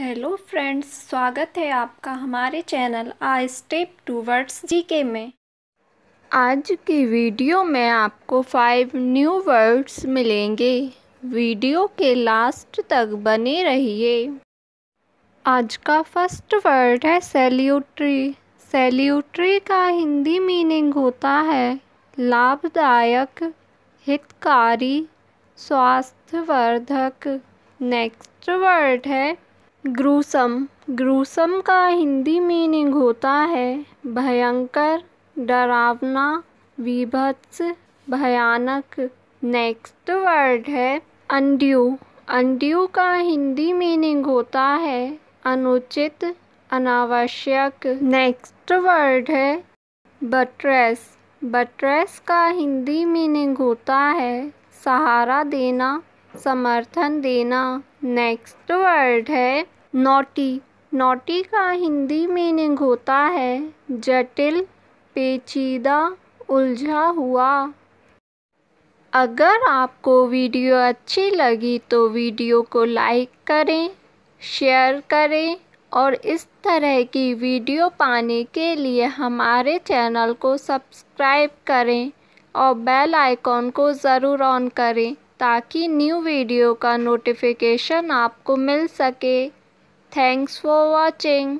hello friends स्वागत है आपका हमारे channel a step towards GK में आज की वीडियो में आपको फाइव न्यू वर्ड्स मिलेंगे वीडियो के लास्ट तक बने रहिए आज का फर्स्ट वर्ड है सेल्यूट्री सेल्यूट्री का हिंदी मीनिंग होता है लाभदायक हितकारी स्वास्थ्यवर्धक नेक्स्ट वर्ड है ग्रूसम ग्रूसम का हिंदी मीनिंग होता है भयंकर डरावना विभत्स भयानक नेक्स्ट वर्ड है अंड्यू अंड्यू का हिंदी मीनिंग होता है अनुचित अनावश्यक नेक्स्ट वर्ड है बट्रेस बट्रेस का हिंदी मीनिंग होता है सहारा देना समर्थन देना नेक्स्ट वर्ड है नोटी नोटी का हिंदी मीनिंग होता है जटिल पेचीदा उलझा हुआ अगर आपको वीडियो अच्छी लगी तो वीडियो को लाइक करें शेयर करें और इस तरह की वीडियो पाने के लिए हमारे चैनल को सब्सक्राइब करें और बेल आइकॉन को ज़रूर ऑन करें ताकि न्यू वीडियो का नोटिफिकेशन आपको मिल सके थैंक्स फॉर वॉचिंग